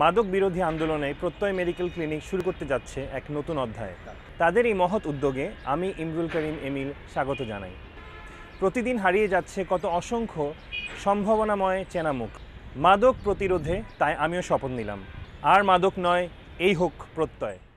মাদক বিরোধী আন্দোলনে প্রত্যয় মেডিকেল ক্লিনিক শুরু করতে যাচ্ছে এক নতুন অধ্যায় তাদের এই মহৎ উদ্যোগে আমি ইমরুল করিম এমিল স্বাগত জানাই প্রতিদিন হারিয়ে যাচ্ছে কত অসংখ্য সম্ভাবনাময় চেনামুখ মাদক প্রতিরোধে তাই আমিও শপথ নিলাম আর মাদক নয় এই হোক প্রত্যয়